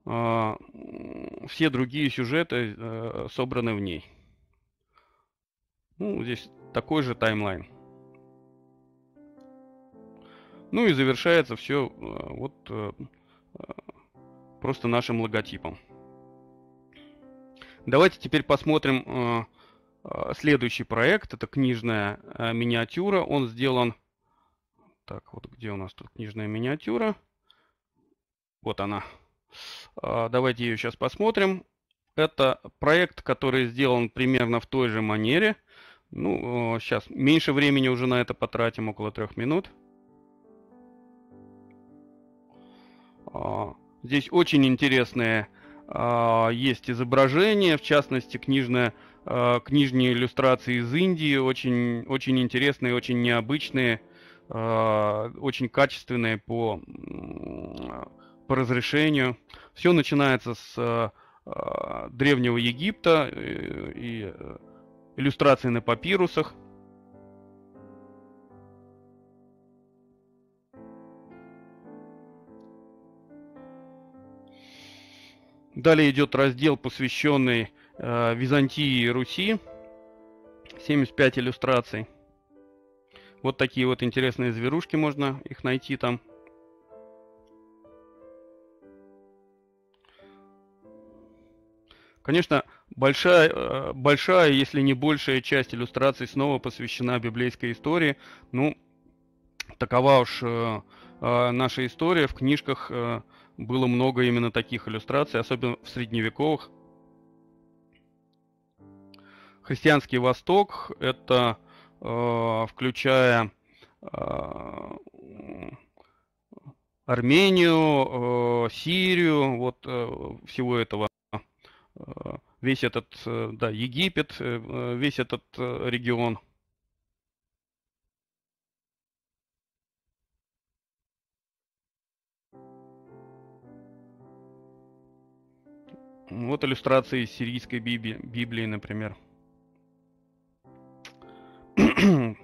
А, все другие сюжеты э, собраны в ней. Ну, здесь такой же таймлайн. Ну и завершается все э, вот э, просто нашим логотипом. Давайте теперь посмотрим следующий проект. Это книжная миниатюра. Он сделан... Так, вот где у нас тут книжная миниатюра? Вот она. А, давайте ее сейчас посмотрим. Это проект, который сделан примерно в той же манере. Ну, сейчас а, меньше времени уже на это потратим, около трех минут. А, здесь очень интересные есть изображения, в частности, книжная, книжные иллюстрации из Индии, очень, очень интересные, очень необычные, очень качественные по по разрешению. Все начинается с э, э, Древнего Египта э, и иллюстрации на папирусах. Далее идет раздел, посвященный Византии и Руси. 75 иллюстраций. Вот такие вот интересные зверушки, можно их найти там. Конечно, большая, э, большая, если не большая часть иллюстраций снова посвящена библейской истории. Ну, такова уж э, э, наша история. В книжках было много именно таких иллюстраций, особенно в средневековых. Христианский Восток – это, включая Армению, Сирию, вот всего этого Э, весь этот, э, да, Египет, э, весь этот регион. Ну, вот иллюстрации из сирийской Библии, Библии например. [clears throat]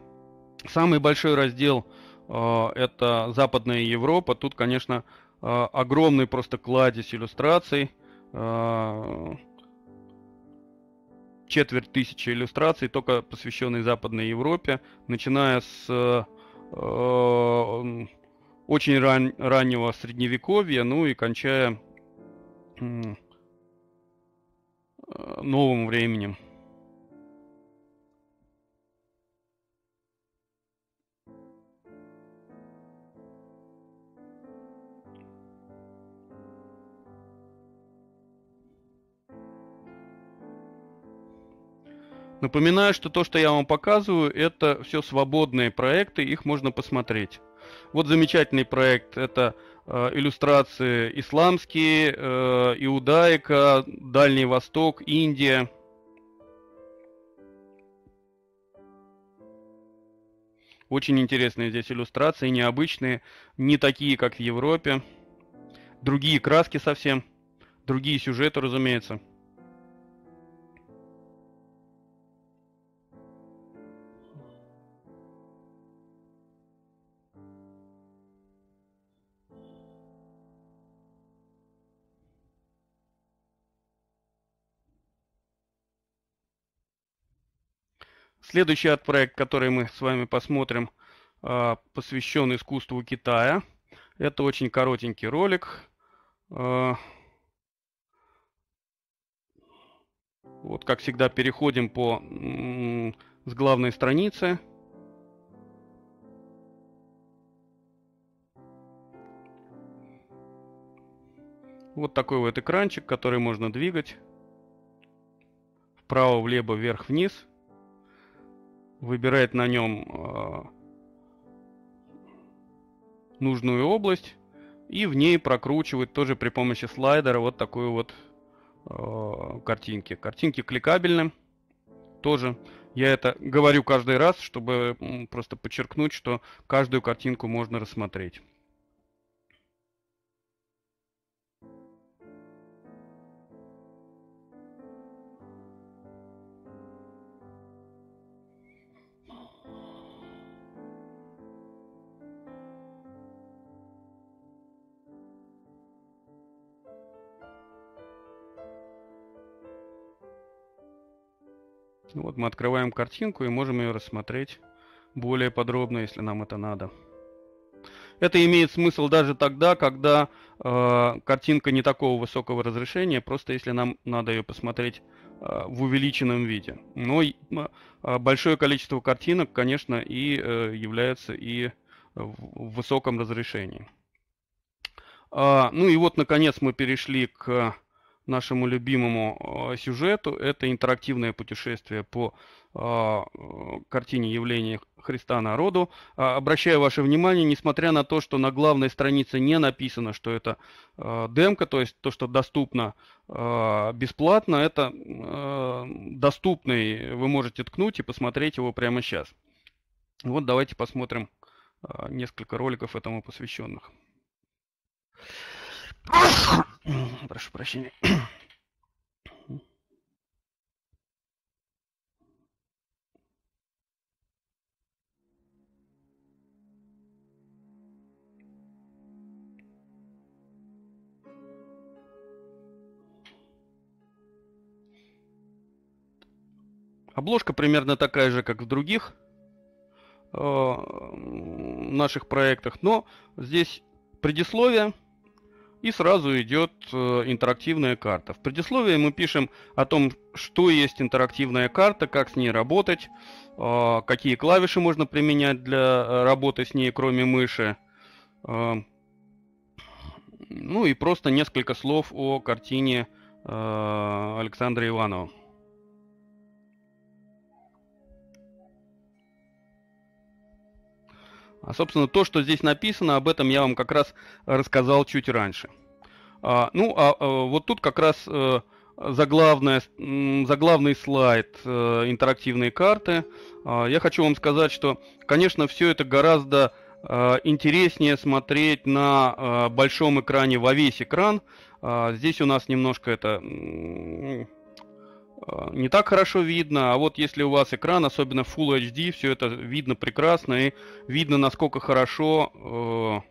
Самый большой раздел это Западная Европа. Тут, конечно, огромный просто кладезь иллюстраций. А, четверть тысячи иллюстраций, только посвященной Западной Европе, начиная с э, э, очень ран, раннего средневековья, ну и кончая э, новым временем. Напоминаю, что то, что я вам показываю, это все свободные проекты, их можно посмотреть. Вот замечательный проект, это э, иллюстрации исламские, э, иудаика, Дальний Восток, Индия. Очень интересные здесь иллюстрации, необычные, не такие, как в Европе. Другие краски совсем, другие сюжеты, разумеется. Следующий от проект который мы с вами посмотрим, а, посвящен искусству Китая. Это очень коротенький ролик. А, вот, как всегда, переходим по, с главной страницы. Вот такой вот экранчик, который можно двигать вправо-влево, вверх-вниз – выбирает на нем э, нужную область и в ней прокручивает тоже при помощи слайдера вот такую вот э, картинки. Картинки кликабельны тоже. Я это говорю каждый раз, чтобы просто подчеркнуть, что каждую картинку можно рассмотреть. Ну вот мы открываем картинку и можем ее рассмотреть более подробно, если нам это надо. Это имеет смысл даже тогда, когда э, картинка не такого высокого разрешения, просто если нам надо ее посмотреть э, в увеличенном виде. Но э, большое количество картинок, конечно, и э, является и в высоком разрешении. А, ну и вот, наконец, мы перешли к нашему любимому э, сюжету. Это интерактивное путешествие по э, э, картине явления Христа народу. А, обращаю ваше внимание, несмотря на то, что на главной странице не написано, что это демка, то есть то, что доступно бесплатно, это доступный, вы можете ткнуть и посмотреть его прямо сейчас. Вот давайте посмотрим несколько роликов этому посвященных. Прошу прощения. Обложка примерно такая же, как в других э, наших проектах, но здесь предисловие – и сразу идет э, интерактивная карта. В предисловии мы пишем о том, что есть интерактивная карта, как с ней работать, э, какие клавиши можно применять для э, работы с ней, кроме мыши. Ну и просто несколько слов о картине Александра Иванова. А, собственно, то, что здесь написано, об этом я вам как раз рассказал чуть раньше. А, ну, а, а вот тут как раз а, э, заглавная, заглавный слайд а, интерактивные карты. А, я хочу вам сказать, что, конечно, все это гораздо а, интереснее смотреть на а, большом экране во весь экран. А, здесь у нас немножко это Э, не так хорошо видно, а вот если у вас экран, особенно Full HD, все это видно прекрасно и видно, насколько хорошо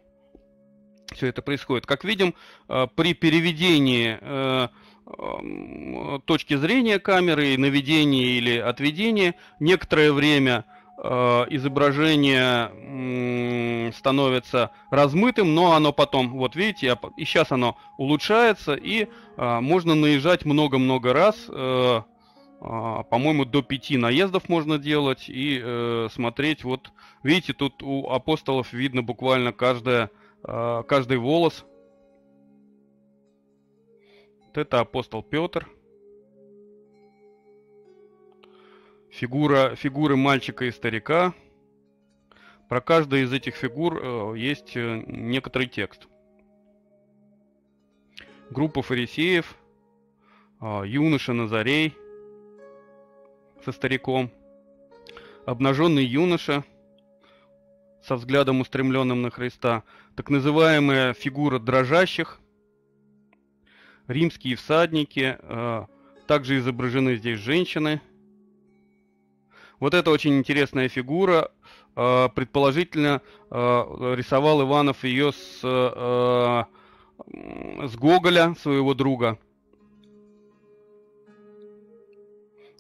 э, все это происходит. Как видим, э, при переведении э, э, точки зрения камеры, наведении или отведении, некоторое время Э, изображение становится размытым, но оно потом, вот видите, и сейчас оно улучшается, и э, можно наезжать много-много раз, э, по-моему, до пяти наездов можно делать и смотреть, вот видите, тут у апостолов видно буквально каждое, каждый волос. Вот это апостол Петр. фигура, фигуры мальчика и старика. Про каждую из этих фигур э, есть э, некоторый текст. Группа фарисеев, э, юноша Назарей со стариком, обнаженный юноша со взглядом устремленным на Христа, так называемая фигура дрожащих, римские всадники, также изображены здесь женщины – вот это очень интересная фигура. Э, предположительно, э, рисовал Иванов ее с, э, с Гоголя, своего друга.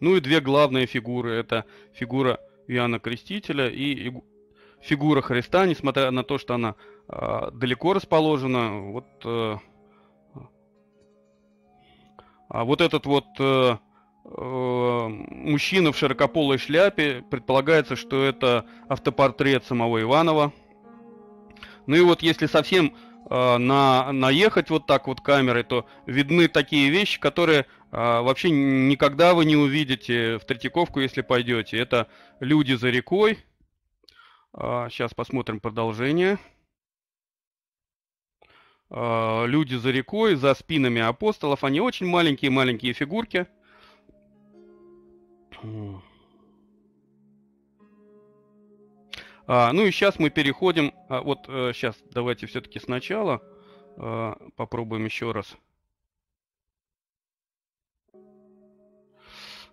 Ну и две главные фигуры. Это фигура Иоанна Крестителя и фигура Христа, несмотря на то, что она далеко расположена. Вот, а вот этот вот Э, мужчина в широкополой шляпе. Предполагается, что это автопортрет самого Иванова. Ну и вот если совсем э, на, наехать вот так вот камерой, то видны такие вещи, которые э, вообще никогда вы не увидите в Третьяковку, если пойдете. Это люди за рекой. Э, сейчас посмотрим продолжение. Э, люди за рекой, за спинами апостолов. Они очень маленькие-маленькие фигурки. А, ну и сейчас мы переходим. А, вот а, э, сейчас давайте все-таки сначала а, попробуем еще раз.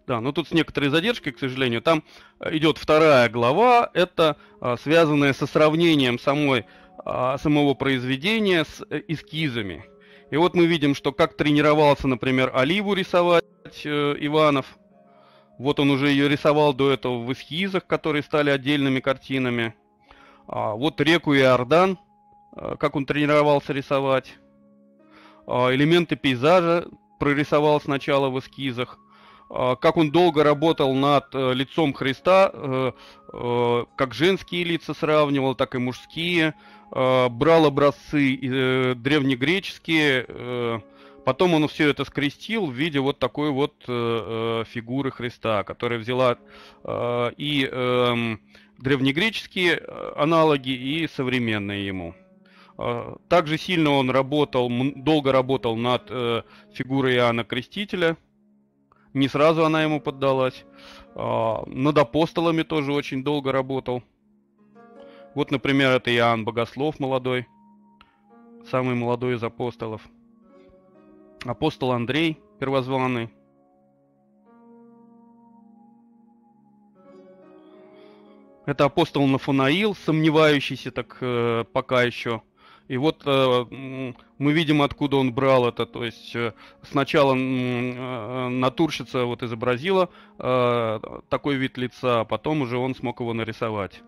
Да, но ну тут с некоторой задержкой, к сожалению. Там э, идет вторая глава, это а, связанная со сравнением самой, а, самого произведения с э, эскизами. И вот мы видим, что как тренировался, например, Оливу рисовать э, Иванов – вот он уже ее рисовал до этого в эскизах, которые стали отдельными картинами. А, вот реку Иордан, э, как он тренировался рисовать. А, элементы пейзажа прорисовал сначала в эскизах. А, как он долго работал над э, лицом Христа, э, как женские лица сравнивал, так и мужские. А, брал образцы древнегреческие, Потом он все это скрестил в виде вот такой вот э, э фигуры Христа, которая взяла э, и эм, э, древнегреческие аналоги, и современные ему. Э, также сильно он работал, долго работал над э, фигурой Иоанна Крестителя. Не сразу она ему поддалась. Э, над апостолами тоже очень долго работал. Вот, например, это Иоанн Богослов молодой, самый молодой из апостолов – апостол Андрей первозванный, Это апостол Нафанаил, сомневающийся так э, пока еще. И вот э, мы видим, откуда он брал это. То есть э, сначала э, натурщица вот изобразила э, такой вид лица, а потом уже он смог его нарисовать.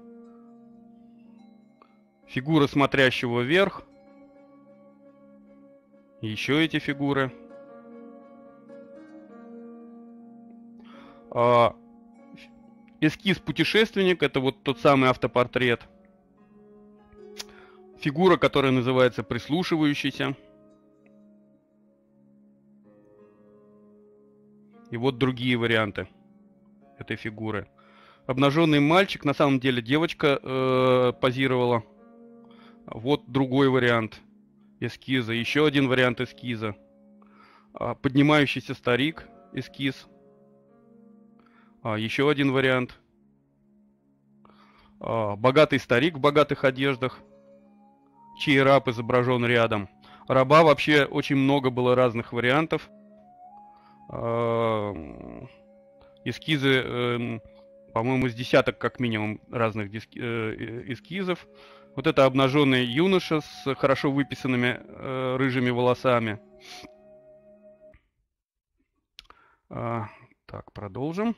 Фигура смотрящего вверх. Еще эти фигуры. А, эскиз путешественник, это вот тот самый автопортрет. Фигура, которая называется прислушивающийся. И вот другие варианты этой фигуры. Обнаженный мальчик, на самом деле девочка э, позировала. Вот другой вариант эскиза, еще один вариант эскиза, а, поднимающийся старик, эскиз, а, еще один вариант, а, богатый старик в богатых одеждах, чей раб изображен рядом. Раба вообще очень много было разных вариантов. Эскизы, эм, по-моему, с десяток как минимум разных э, э, эскизов. Вот это обнаженный юноша с хорошо выписанными э, рыжими волосами. А, так, продолжим.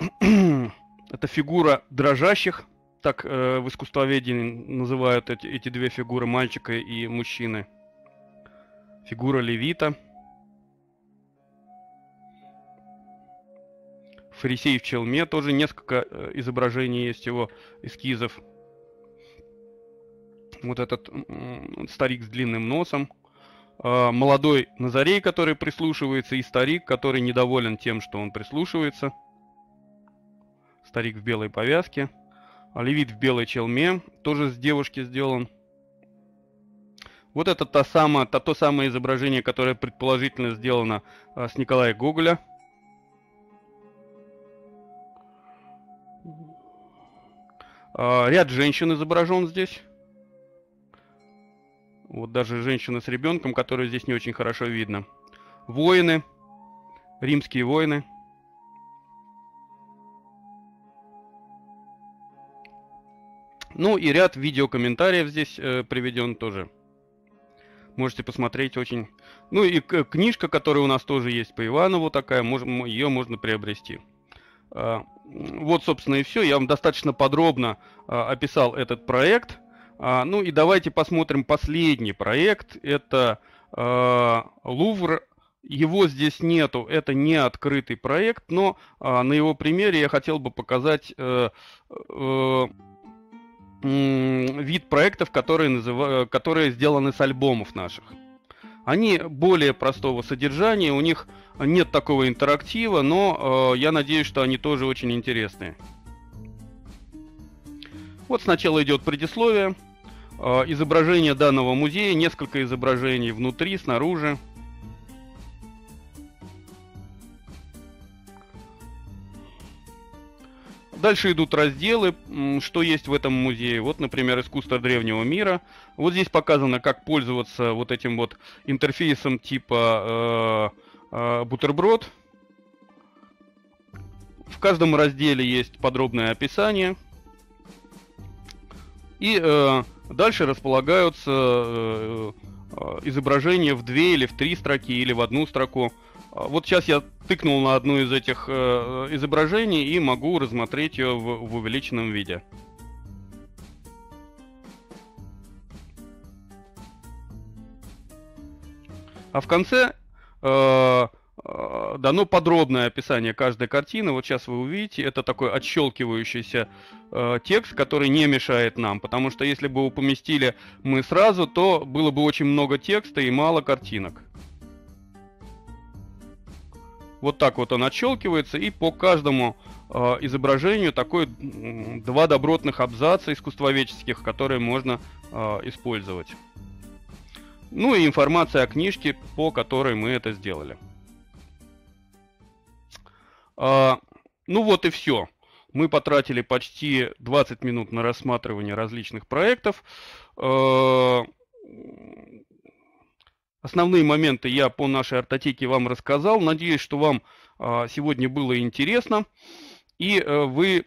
[clears throat] Это фигура дрожащих так э, в искусствоведении называют эти, эти две фигуры мальчика и мужчины. Фигура левита. Фарисей в челме тоже несколько э, изображений есть его эскизов. Вот этот э, старик с длинным носом. Э, молодой Назарей, который прислушивается, и старик, который недоволен тем, что он прислушивается. Старик в белой повязке. А левит в белой челме, тоже с девушки сделан. Вот это та самая, то, то самое изображение, которое предположительно сделано а, с Николая Гоголя. А, ряд женщин изображен здесь. Вот даже женщина с ребенком, которую здесь не очень хорошо видно. Воины, римские воины – Ну и ряд видеокомментариев здесь э, приведен тоже. Можете посмотреть очень... Ну и книжка, которая у нас тоже есть по Иванову такая, можем, ее можно приобрести. Э, вот, собственно, и все. Я вам достаточно подробно э, описал этот проект. Э, ну и давайте посмотрим последний проект. Это э, Лувр его здесь нету, это не открытый проект, но а, на его примере я хотел бы показать э, э, вид проектов, которые, назыв... Э, которые сделаны с альбомов наших. Они более простого содержания, у них нет такого интерактива, но э, я надеюсь, что они тоже очень интересные. Вот сначала идет предисловие, э, изображение данного музея, несколько изображений внутри, снаружи. Дальше идут разделы, что есть в этом музее. Вот, например, искусство древнего мира. Вот здесь показано, как пользоваться вот этим вот интерфейсом типа э, э, бутерброд. В каждом разделе есть подробное описание. И э, дальше располагаются э, э изображения в две или в три строки или в одну строку вот сейчас я тыкнул на одну из этих э, изображений и могу рассмотреть ее в, в увеличенном виде. А в конце э, э, дано подробное описание каждой картины. Вот сейчас вы увидите, это такой отщелкивающийся э, текст, который не мешает нам, потому что если бы его поместили мы сразу, то было бы очень много текста и мало картинок. Вот так вот он отщелкивается, и по каждому э, изображению такой два добротных абзаца искусствоведческих, которые можно э, использовать. Ну и информация о книжке, по которой мы это сделали. А, ну вот и все. Мы потратили почти 20 минут на рассматривание различных проектов. А, Основные моменты я по нашей артотеке вам рассказал. Надеюсь, что вам а, сегодня было интересно. И э, вы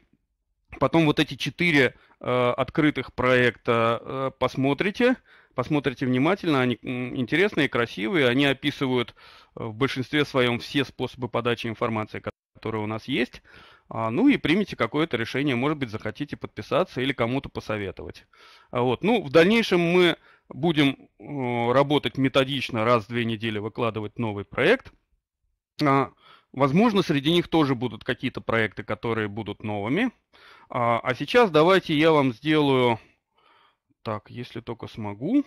потом вот эти четыре э, открытых проекта э, посмотрите. Посмотрите внимательно, они интересные, красивые. Они описывают в большинстве своем все способы подачи информации, которые у нас есть. А, ну и примите какое-то решение, может быть, захотите подписаться или кому-то посоветовать. А вот. Ну, в дальнейшем мы Будем э, работать методично, раз в две недели выкладывать новый проект. А, возможно, среди них тоже будут какие-то проекты, которые будут новыми. А, а сейчас давайте я вам сделаю... Так, если только смогу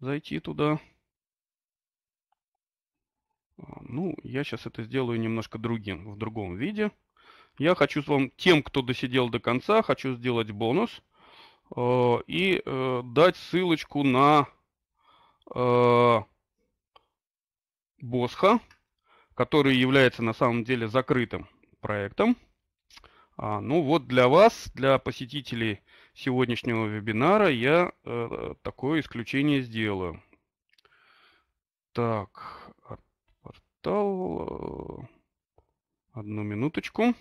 зайти туда. А, ну, я сейчас это сделаю немножко другим, в другом виде. Я хочу вам, тем, кто досидел до конца, хочу сделать бонус – Э, и э, дать ссылочку на э, Босха, который является на самом деле закрытым проектом. А, ну вот для вас, для посетителей сегодняшнего вебинара, я такое исключение сделаю. Так, а, портал, одну минуточку.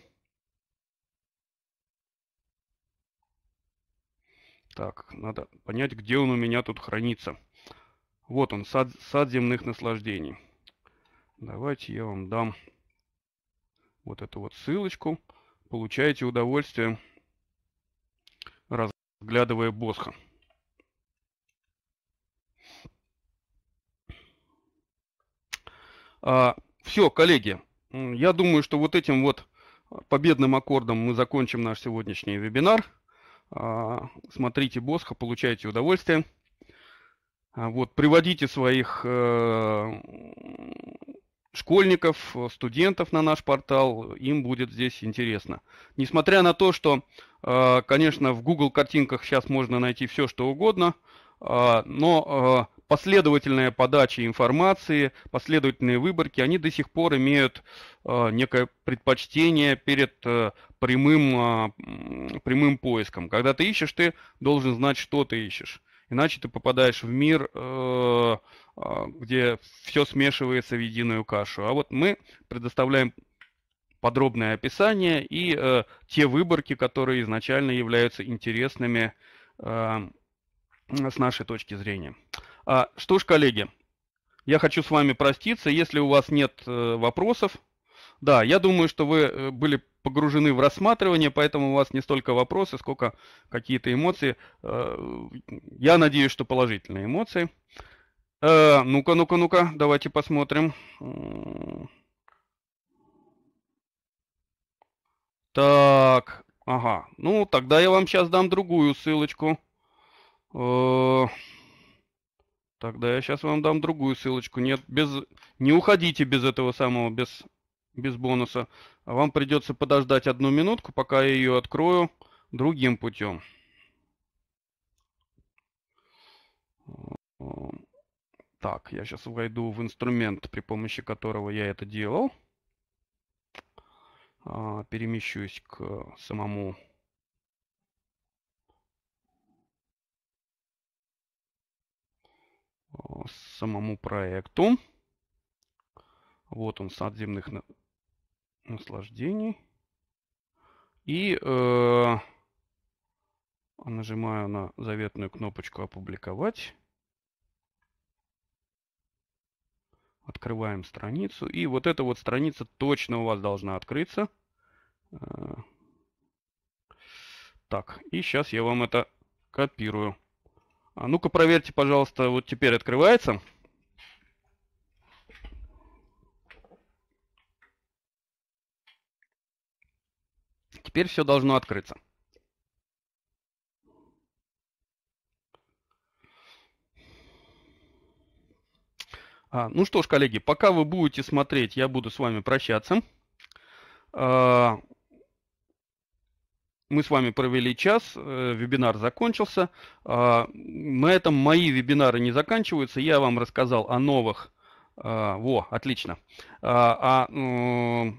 Так, надо понять, где он у меня тут хранится. Вот он, сад, сад земных наслаждений. Давайте я вам дам вот эту вот ссылочку. Получайте удовольствие, разглядывая босха. А, все, коллеги, я думаю, что вот этим вот победным аккордом мы закончим наш сегодняшний вебинар. А, смотрите Босха, получайте удовольствие. А, вот, приводите своих э, школьников, студентов на наш портал, им будет здесь интересно. Несмотря на то, что, э, конечно, в Google картинках сейчас можно найти все, что угодно, а, но э, последовательная подача информации, последовательные выборки, они до сих пор имеют некое предпочтение перед прямым, а, прямым поиском. Когда ты ищешь, ты должен знать, что ты ищешь. Иначе ты попадаешь в мир, э, а, где все смешивается в единую кашу. А вот мы предоставляем подробное описание и э, те выборки, которые изначально являются интересными э, с нашей точки зрения. А, что ж, коллеги, я хочу с вами проститься. Если у вас нет вопросов, да, я думаю, что вы были погружены в рассматривание, поэтому у вас не столько вопросы, сколько какие-то эмоции. Э, я надеюсь, что положительные эмоции. Э, ну-ка, ну-ка, ну-ка, давайте посмотрим. Так, ага. Ну, тогда я вам сейчас дам другую ссылочку. Э, тогда я сейчас вам дам другую ссылочку. Нет, без, не уходите без этого самого, без, без бонуса. Вам придется подождать одну минутку, пока я ее открою другим путем. Так, я сейчас войду в инструмент, при помощи которого я это делал. А, перемещусь к самому самому проекту. Вот он с отземных наслаждений. И э, а нажимаю на заветную кнопочку «Опубликовать». Открываем страницу. И вот эта вот страница точно у вас должна открыться. Э, так, и сейчас я вам это копирую. А ну-ка проверьте, пожалуйста, вот теперь открывается. Теперь все должно открыться. А, ну что ж, коллеги, пока вы будете смотреть, я буду с вами прощаться. А, мы с вами провели час, э, вебинар закончился. А, на этом мои вебинары не заканчиваются. Я вам рассказал о новых. А, во, отлично. А, а,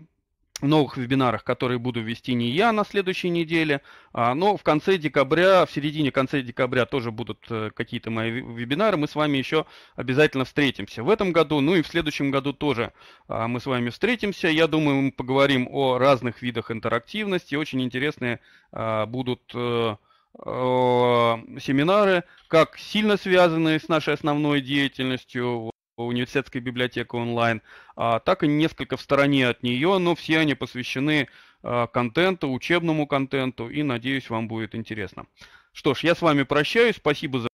новых вебинарах, которые буду вести не я на следующей неделе, а, но в конце декабря, в середине конце декабря тоже будут э, какие-то мои вебинары. Мы с вами еще обязательно встретимся в этом году, ну и в следующем году тоже а, мы с вами встретимся. Я думаю, мы поговорим о разных видах интерактивности. Очень интересные а, будут э, семинары, как сильно связанные с нашей основной деятельностью университетской библиотекой онлайн, а так и несколько в стороне от нее, но все они посвящены а, контенту, учебному контенту, и надеюсь, вам будет интересно. Что ж, я с вами прощаюсь, спасибо за